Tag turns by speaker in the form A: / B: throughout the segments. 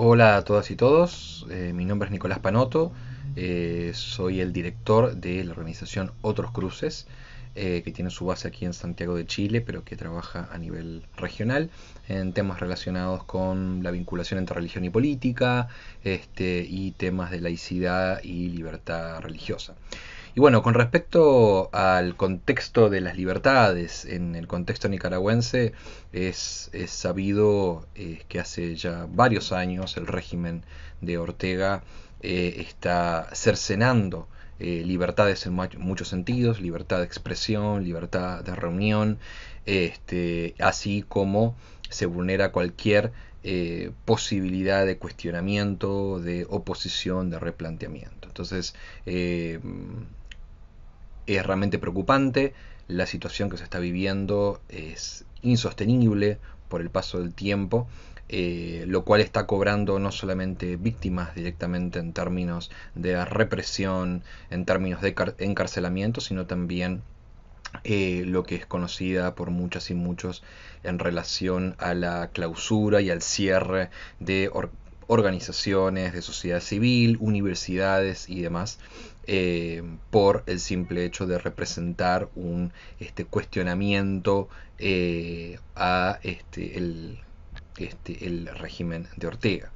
A: Hola a todas y todos, eh, mi nombre es Nicolás Panoto, eh, soy el director de la organización Otros Cruces, eh, que tiene su base aquí en Santiago de Chile, pero que trabaja a nivel regional en temas relacionados con la vinculación entre religión y política este, y temas de laicidad y libertad religiosa. Y bueno, con respecto al contexto de las libertades en el contexto nicaragüense, es, sabido eh, que hace ya varios años el régimen de Ortega eh, está cercenando eh, libertades en muchos sentidos, libertad de expresión, libertad de reunión, este, así como se vulnera cualquier posibilidad de cuestionamiento, de oposición, de replanteamiento. Entonces, eh, es realmente preocupante, la situación que se está viviendo es insostenible por el paso del tiempo, eh, lo cual está cobrando no solamente víctimas directamente en términos de represión, en términos de encarcelamiento, sino también eh, lo que es conocida por muchas y muchos en relación a la clausura y al cierre de organizaciones de sociedad civil, universidades y demás, eh, por el simple hecho de representar un este, cuestionamiento eh, a este, este, el, régimen de Ortega.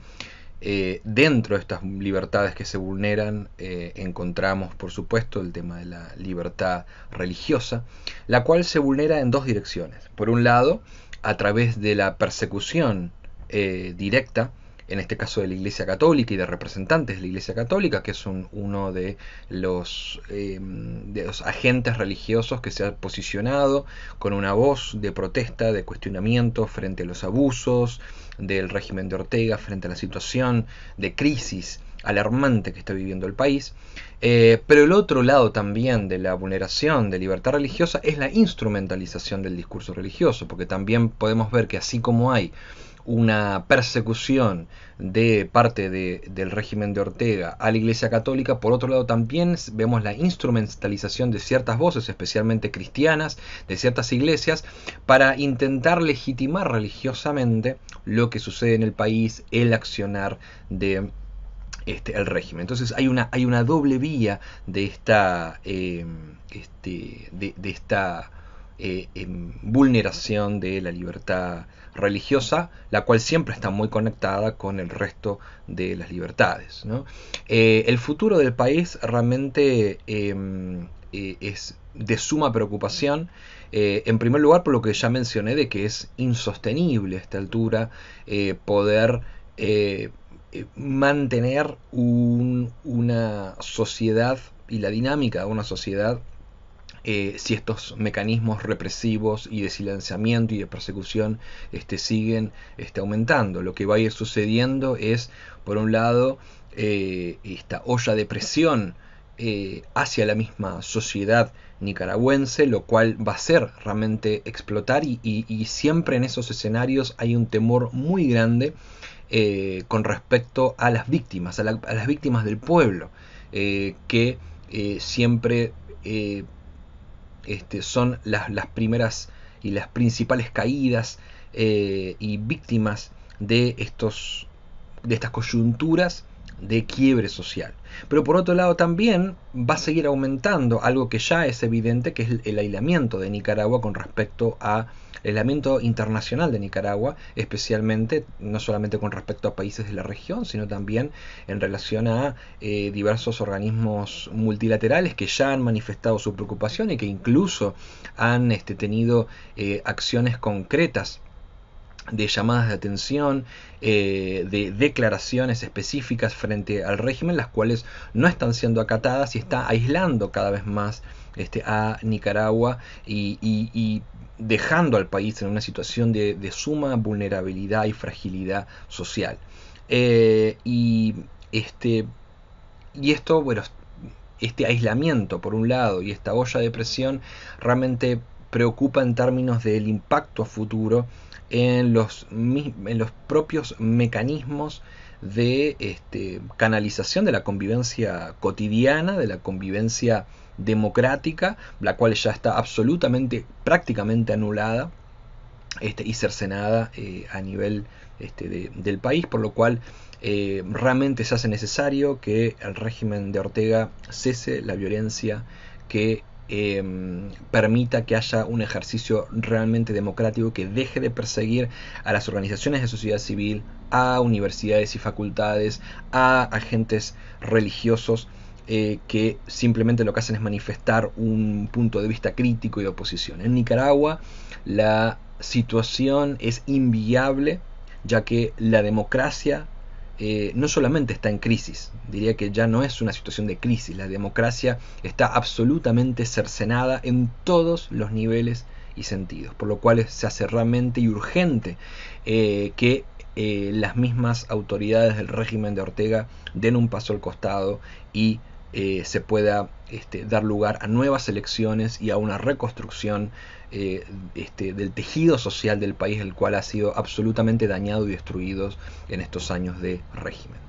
A: Eh, dentro de estas libertades que se vulneran encontramos, por supuesto, el tema de la libertad religiosa, la cual se vulnera en dos direcciones. Por un lado, a través de la persecución directa en este caso de la Iglesia Católica y de representantes de la Iglesia Católica, que es uno em, de los, agentes religiosos que se ha posicionado con una voz de protesta, de cuestionamiento frente a los abusos del régimen de Ortega, frente a la situación de crisis alarmante que está viviendo el país. Eh, pero el otro lado también de la vulneración de libertad religiosa es la instrumentalización del discurso religioso, porque también podemos ver que así como hay una persecución de parte del régimen de Ortega a la Iglesia Católica, por otro lado también vemos la instrumentalización de ciertas voces, especialmente cristianas, de ciertas iglesias, para intentar legitimar religiosamente lo que sucede en el país, el accionar de este, régimen. Entonces hay una, hay una doble vía de esta, eh, este, de, de esta eh, em, vulneración de la libertad religiosa, la cual siempre está muy conectada con el resto de las libertades. Eh, el futuro del país realmente em, eh, es de suma preocupación. en primer lugar, por lo que ya mencioné, de que es insostenible a esta altura poder mantener una sociedad y la dinámica de una sociedad eh, si estos mecanismos represivos y de silenciamiento y de persecución este, siguen este, aumentando. Lo que va a ir sucediendo es, por un lado, eh, esta olla de presión eh, hacia la misma sociedad nicaragüense, lo cual va a ser realmente explotar y, siempre en esos escenarios hay un temor muy grande con respecto a las víctimas, a, las víctimas del pueblo, que siempre este, son las, primeras y las principales caídas eh, y víctimas de, estos, de estas coyunturas de quiebre social. Pero por otro lado también va a seguir aumentando algo que ya es evidente, que es el aislamiento de Nicaragua con respecto a el aislamiento internacional de Nicaragua, especialmente no solamente con respecto a países de la región, sino también en relación a eh, diversos organismos multilaterales que ya han manifestado su preocupación y que incluso han este, tenido eh, acciones concretas de llamadas de atención, eh, de declaraciones específicas frente al régimen, las cuales no están siendo acatadas y está aislando cada vez más este, a Nicaragua y, dejando al país en una situación de, suma vulnerabilidad y fragilidad social. Eh, y, este, y esto, bueno, este aislamiento por un lado y esta olla de presión realmente preocupa en términos del impacto a futuro en los, propios mecanismos de este, canalización de la convivencia cotidiana, de la convivencia democrática, la cual ya está absolutamente, prácticamente anulada este, y cercenada eh, a nivel este, del país, por lo cual eh, realmente se hace necesario que el régimen de Ortega cese la violencia que Em, permita que haya un ejercicio realmente democrático que deje de perseguir a las organizaciones de sociedad civil, a universidades y facultades, a agentes religiosos eh, que simplemente lo que hacen es manifestar un punto de vista crítico y de oposición. En Nicaragua la situación es inviable ya que la democracia eh, no solamente está en crisis, diría que ya no es una situación de crisis, la democracia está absolutamente cercenada en todos los niveles y sentidos, por lo cual se hace realmente y urgente eh, que eh, las mismas autoridades del régimen de Ortega den un paso al costado y eh, se pueda este, dar lugar a nuevas elecciones y a una reconstrucción eh, este, del tejido social del país, el cual ha sido absolutamente dañado y destruido en estos años de régimen.